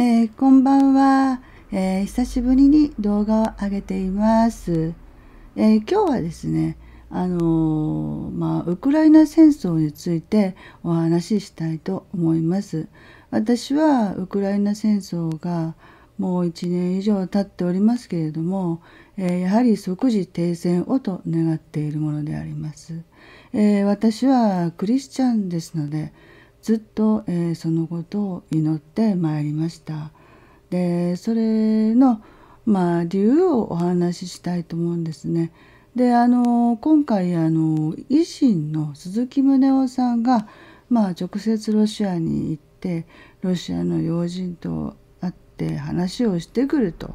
えー、こんばんは、えー、久しぶりに動画を上げています、えー、今日はですねあのまあ、ウクライナ戦争についてお話ししたいと思います私はウクライナ戦争がもう1年以上経っておりますけれども、えやはり即時停戦をと願っているものであります、え私はクリスチャンですのでずっと、えー、そのことを祈ってまいりましたでそれの、まあ、理由をお話ししたいと思うんですねであの今回あの維新の鈴木宗男さんが、まあ、直接ロシアに行ってロシアの要人と会って話をしてくると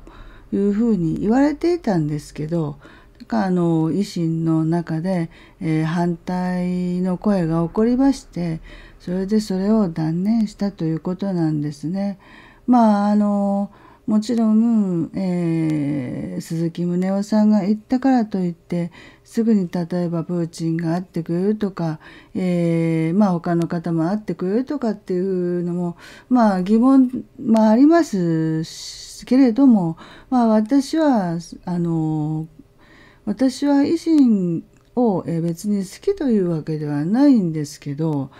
いうふうに言われていたんですけどかあの維新の中で、えー、反対の声が起こりましてそれでそれを断念したということなんですね。まああのもちろん、えー、鈴木宗男さんが言ったからといってすぐに例えばプーチンが会ってくれるとか、えー、まあ他の方も会ってくれるとかっていうのもまあ疑問、もあ、ありますけれども、まあ、私はあの私は維新を別に好きというわけではないんですけど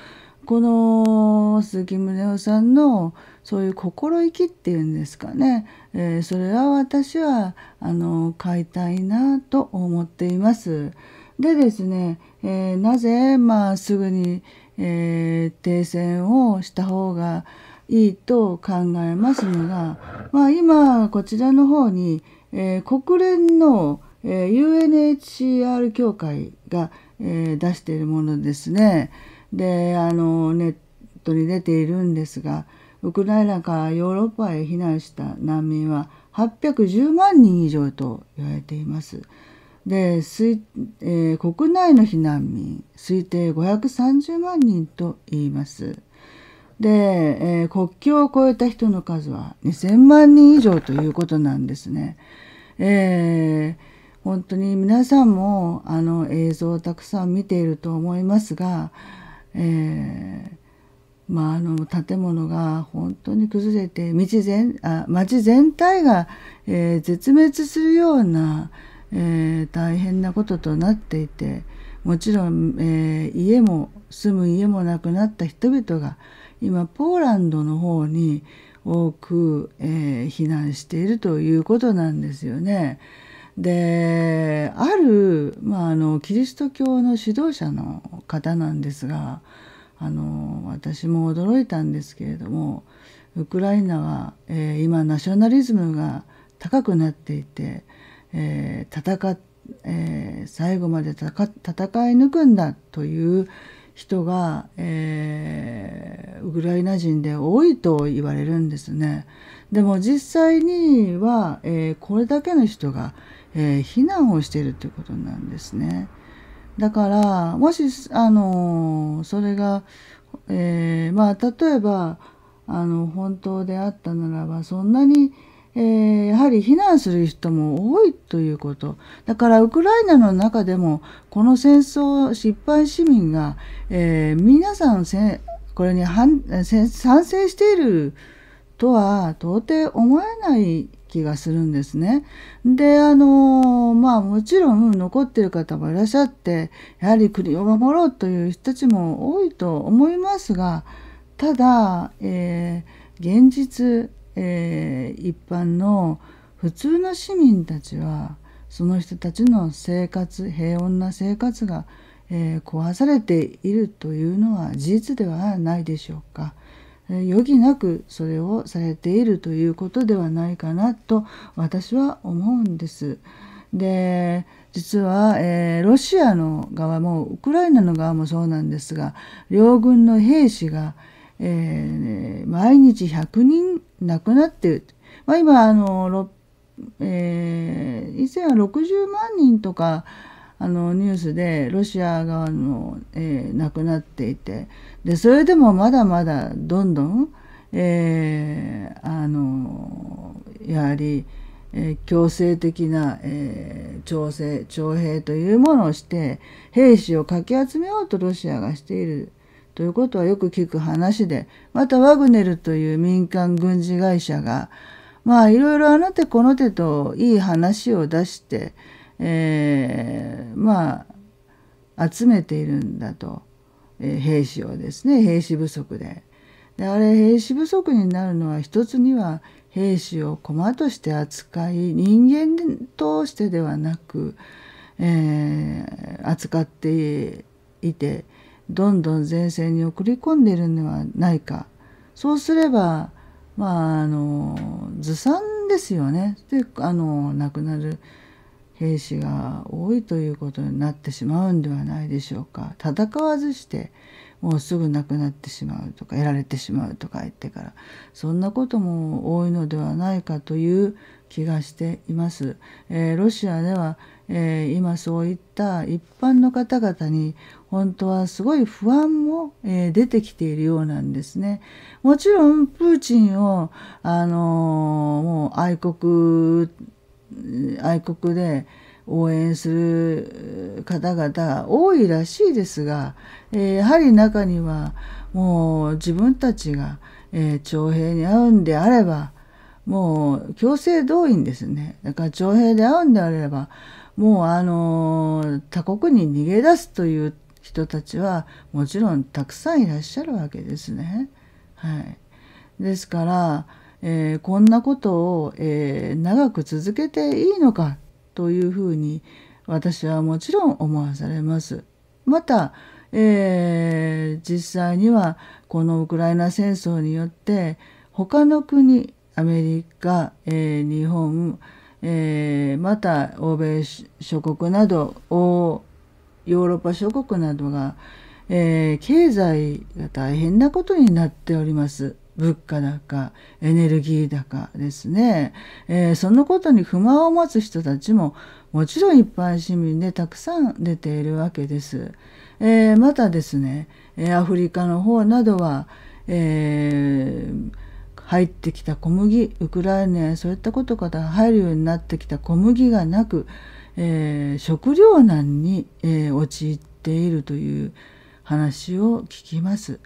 この鈴木宗男さんのそういう心意気っていうんですかね、えー、それは私はあの買いたいなと思っています。でですね、えー、なぜ、まあ、すぐに、えー、停戦をした方がいいと考えますのが、まあ、今こちらの方に、え国連の、え UNHCR 協会が、え出しているものですね。であのネットに出ているんですがウクライナからヨーロッパへ避難した難民は810万人以上と言われています。で、えー、国内の避難民推定530万人と言います。で、えー、国境を越えた人の数は2000万人以上ということなんですね。えー本当に皆さんもあの映像をたくさん見ていると思いますが、えー、まあ、あの建物が本当に崩れて道全あ町全体が、えー、絶滅するような、えー、大変なこととなっていてもちろん、え家も住む家もなくなった人々が今ポーランドの方に多く、え避難しているということなんですよね。である、まあ、あのキリスト教の指導者の方なんですがあの私も驚いたんですけれどもウクライナは、えー、今ナショナリズムが高くなっていて、えー、戦えー、最後まで戦い抜くんだという人が、えー、ウクライナ人で多いと言われるんですね。でも実際には、えー、これだけの人がえー、避難をしているということなんですね。だからもし、あのー、それが、えー、まあ、例えばあの本当であったならばそんなに、えー、やはり避難する人も多いということだからウクライナの中でもこの戦争失敗市民が、え皆さんせこれに反賛成しているとは到底思えない気がするんですね。であのまあもちろん残ってる方もいらっしゃってやはり国を守ろうという人たちも多いと思いますがただ、えー、現実、えー、一般の普通の市民たちはその人たちの生活平穏な生活が、えー、壊されているというのは事実ではないでしょうか。余儀なくそれをされているということではないかなと私は思うんです。で実は、えー、ロシアの側もウクライナの側もそうなんですが両軍の兵士が、えー、毎日100人亡くなっている、まあ、今あの、えー、以前は60万人とかあのニュースでロシア側の、えー、亡くなっていてでそれでもまだまだどんどん、えー、あのやはり、えー、強制的な、えー、調整徴兵というものをして兵士をかき集めようとロシアがしている。ということはよく聞く話でまたワグネルという民間軍事会社がまあいろいろあの手この手といい話を出してえー、まあ集めているんだと、えー、兵士をですね兵士不足でであれ兵士不足になるのは一つには兵士を駒として扱い人間としてではなく、えー、扱っていてどんどん前線に送り込んでいるのではないかそうすればまああのずさんですよねであの亡くなる。兵士が多いということになってしまうんではないでしょうか戦わずしてもうすぐ亡くなってしまうとかやられてしまうとか言ってからそんなことも多いのではないかという気がしています。えー、ロシアでは、えー、今そういった一般の方々に本当はすごい不安も、えー、出てきているようなんですね。もちろんプーチンを、あのもう愛国愛国で応援する方々多いらしいですが、えー、やはり中にはもう自分たちが、えー、徴兵に合うんであればもう強制動員ですねだから徴兵で会うんであればもうあの他国に逃げ出すという人たちはもちろんたくさんいらっしゃるわけですね。はい、ですからえー、こんなことを、えー、長く続けていいのかというふうに私はもちろん思わされます。また、えー、実際にはこのウクライナ戦争によって他の国アメリカ、え日本、えまた欧米諸国などヨーロッパ諸国などが、え経済が大変なことになっております。物価高エネルギー高ですね、えー、そのことに不満を持つ人たちももちろん一般市民でたくさん出ているわけです、えー、またですねアフリカの方などは、えー、入ってきた小麦ウクライナやそういったことから入るようになってきた小麦がなく、えー、食糧難に、え陥っているという話を聞きます。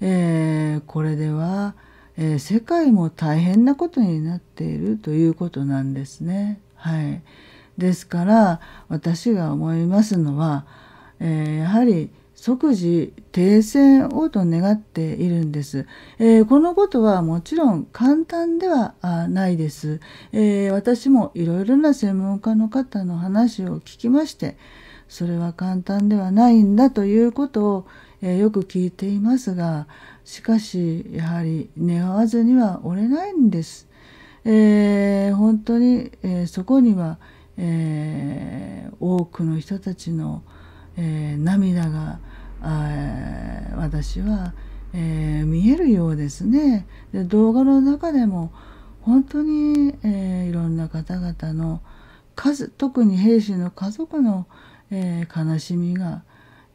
えー、これでは、えー、世界も大変なことになっているということなんですね。はい、ですから私が思いますのは、えー、やはり即時停戦をと願っているんです、えー、このことはもちろん簡単ではないです、えー、私もいろいろな専門家の方の話を聞きましてそれは簡単ではないんだということをえよく聞いていますがしかしやはり願わずには折れないんです。えー、本当に、えそこには、えー、多くの人たちの、えー、涙が私は、え見えるようですね。で動画の中でも本当に、えいろんな方々の数特に兵士の家族の、え悲しみが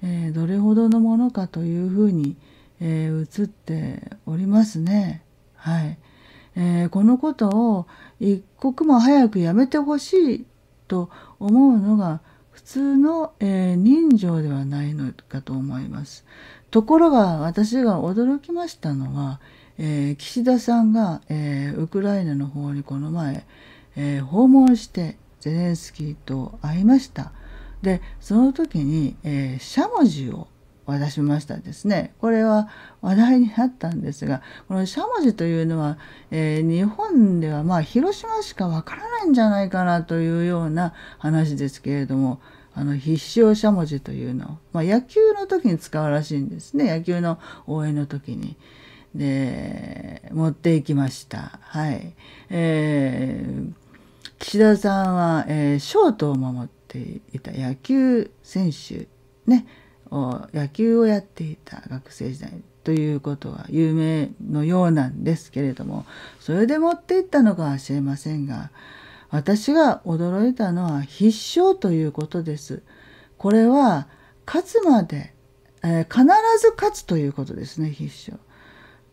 えー、どれほどのものかというふうに、えー、映っておりますね。はいえー、このことを一刻も早くやめてほしいと思うのが普通の、えー、人情ではないのかと思います。ところが私が驚きましたのは、えー、岸田さんが、えー、ウクライナの方にこの前、え訪問してゼレンスキーと会いました。でその時に、えー、しゃもじを渡しましたですねこれは話題になったんですがこのしゃもじというのは、えー、日本ではまあ広島しかわからないんじゃないかなというような話ですけれどもあの必勝しゃもじというのを、まあ、野球の時に使うらしいんですね野球の応援の時に。で持っていきました。はいえー、岸田さんは、えー、ショートを守ってていた野球選手ね野球をやっていた学生時代ということは有名のようなんですけれどもそれで持っていったのかは知れませんが私が驚いたのは必勝ということです。これは勝つまで、えー、必ず勝つということですね必勝。っ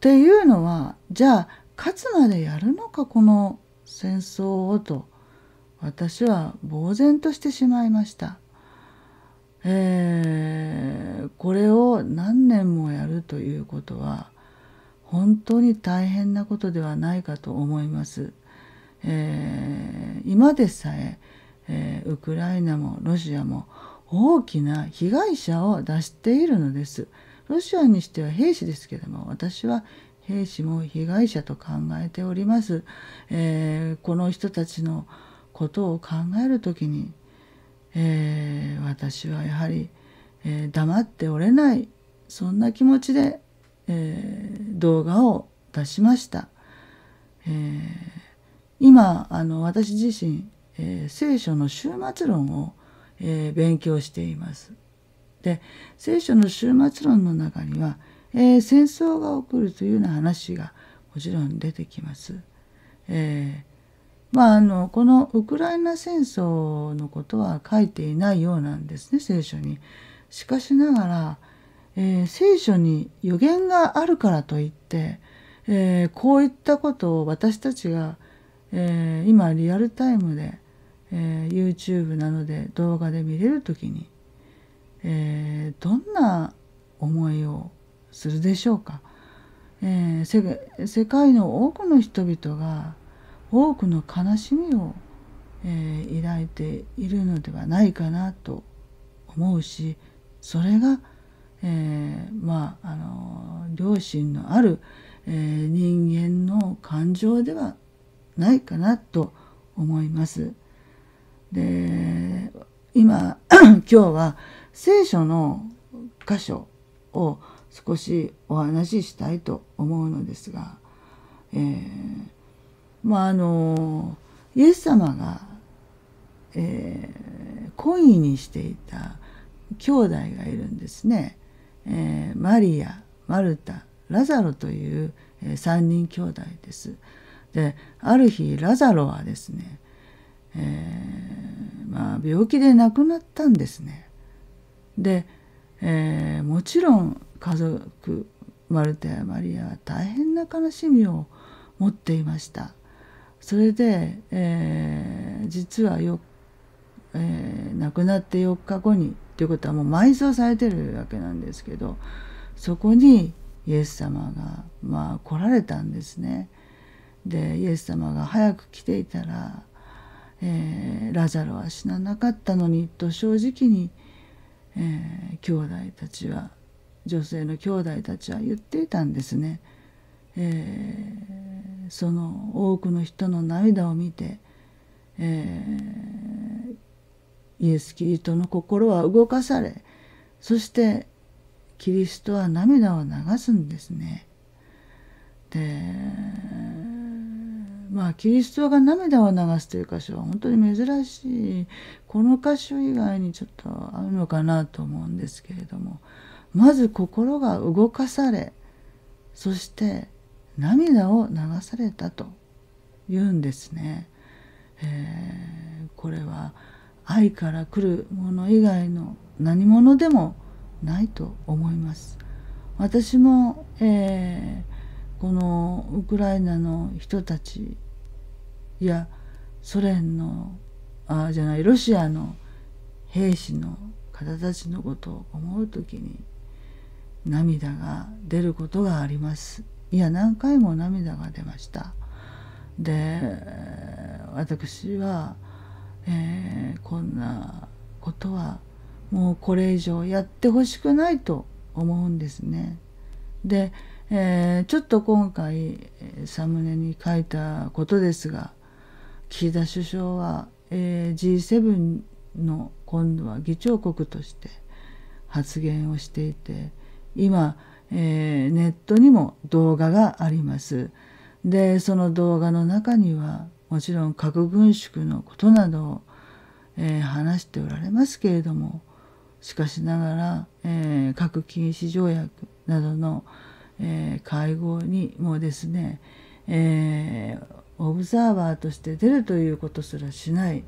ていうのはじゃあ勝つまでやるのかこの戦争をと私は呆然としてしまいました。えー、これを何年もやるということは本当に大変なことではないかと思います。えー、今でさええー、ウクライナもロシアも大きな被害者を出しているのです。ロシアにしては兵士ですけども私は兵士も被害者と考えております。えー、この人たちのことを考える時に、えー、私はやはり、えー、黙っておれないそんな気持ちで、えー、動画を出しました。えー、今あの私自身、えー、聖書の終末論を、えー、勉強しています。で聖書の終末論の中には、えー、戦争が起こるというような話がもちろん出てきます。えー、まあ、あのこのウクライナ戦争のことは書いていないようなんですね聖書に。しかしながら、えー、聖書に予言があるからといって、えー、こういったことを私たちが、えー、今リアルタイムで、え YouTube などで動画で見れる時に、えどんな思いをするでしょうか、え世界の多くの人々が多くの悲しみを、えー、抱いているのではないかなと思うしそれが、えー、まああの両親のある、えー、人間の感情ではないかなと思います。で今 今日は聖書の箇所を少しお話ししたいと思うのですが、えーまあ、あのイエス様が、えー、懇意にしていた兄弟がいるんですね、えー、マリアマルタラザロという、えー、3人兄弟です。である日ラザロはですね、えー、まあ、病気で亡くなったんですね。で、えー、もちろん家族マルタやマリアは大変な悲しみを持っていました。それで、えー、実はよ、えー、亡くなって4日後にということはもう埋葬されてるわけなんですけどそこにイエス様が、まあ、来られたんですね。でイエス様が早く来ていたら、えー、ラザロは死ななかったのにと正直に、えー、兄弟たちは女性の兄弟たちは言っていたんですね。えー、その多くの人の涙を見て、えー、イエス・キリストの心は動かされそしてキリストは涙を流すんですね。でまあキリストが涙を流すという箇所は本当に珍しいこの箇所以外にちょっとあるのかなと思うんですけれどもまず心が動かされそして涙を流されたと言うんですね。えー、これは愛から来るもの以外の何者でもないと思います。私も、えー、このウクライナの人たちやソ連のあじゃないロシアの兵士の方たちのことを思う時に涙が出ることがあります。いや何回も涙が出ましたで私は、えー、こんなことはもうこれ以上やってほしくないと思うんですねで、えー、ちょっと今回サムネに書いたことですが岸田首相は、えー、G7 の今度は議長国として発言をしていて今えー、ネットにも動画があります。でその動画の中にはもちろん核軍縮のことなどを、えー、話しておられますけれどもしかしながら、えー、核禁止条約などの、えー、会合にもですね、えー、オブザーバーとして出るということすらしない、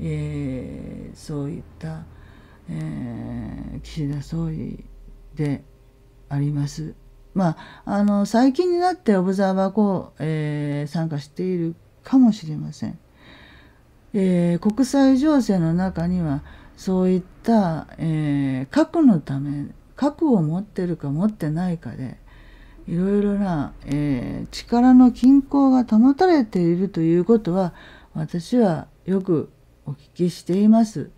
えー、そういった、えー、岸田総理であります。まあ、あの最近になってオブザーバーこう、えー、参加しているかもしれません、えー、国際情勢の中にはそういった、えー、核のため核を持ってるか持ってないかでいろいろな、えー、力の均衡が保たれているということは私はよくお聞きしています。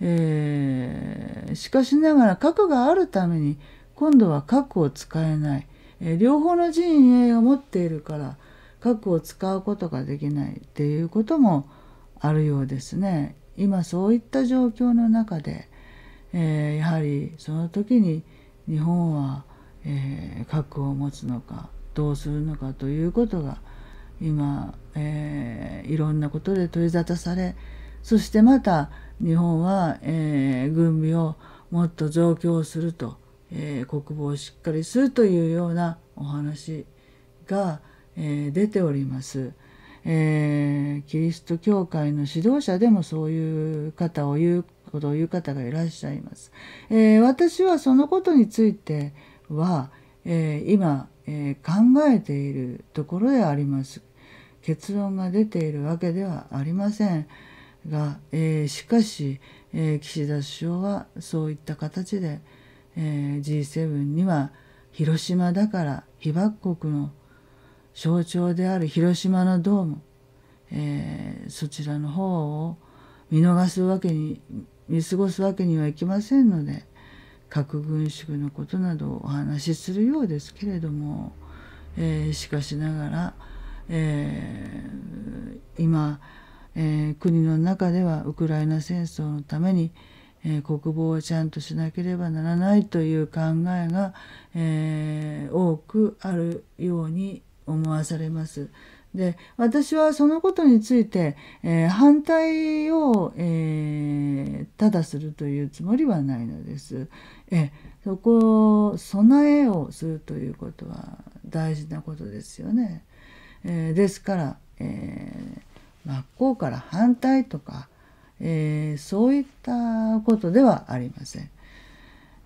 えー、しかしながら核があるために今度は核を使えない、え両方の陣営が持っているから核を使うことができないっていうこともあるようですね今そういった状況の中で、えー、やはりその時に日本は、えー、核を持つのかどうするのかということが今、えー、いろんなことで取り沙汰されそしてまた日本は、え軍備をもっと増強するとえー、国防をしっかりするというようなお話が、えー、出ております、えー、キリスト教会の指導者でもそういう方を言うことを言う方がいらっしゃいます、え私はそのことについては、え今、え考えているところであります結論が出ているわけではありませんが、えしかし、え岸田首相はそういった形で、えー、G7 には広島だから被爆国の象徴である広島のドーム、えー、そちらの方を見逃すわけに見過ごすわけにはいきませんので核軍縮のことなどをお話しするようですけれども、えー、しかしながら、えー、今、え国の中ではウクライナ戦争のために、え国防をちゃんとしなければならないという考えが、えー、多くあるように思わされます。で私はそのことについて、えー、反対を、えー、ただするというつもりはないのです。えそこを備えをするということは大事なことですよね。えですから、え真っ向から反対とか、えー、そういったことではありません。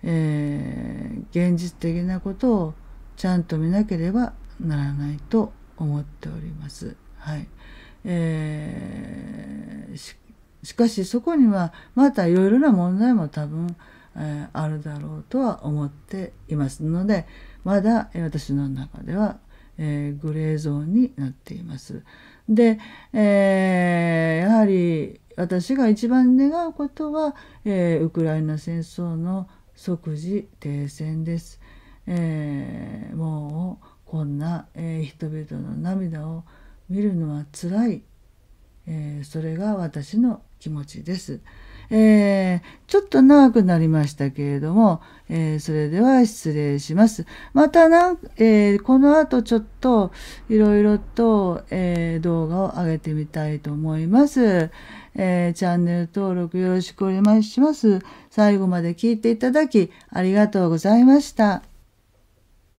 えー、現実的なことをちゃんと見なければならないと思っております。はいえー、ししかしそこにはまたいろいろな問題も多分、えー、あるだろうとは思っていますのでまだ私の中では、えー、グレーゾーンになっています。で、えやはり私が一番願うことは、えー、ウクライナ戦争の即時停戦です。えー、もうこんな、えー、人々の涙を見るのはつらい、えそれが私の気持ちです。えー、ちょっと長くなりましたけれども、えー、それでは失礼します。またな、えー、この後ちょっといろいろと、え動画を上げてみたいと思います、えチャンネル登録よろしくお願いします。最後まで聞いていただきありがとうございました。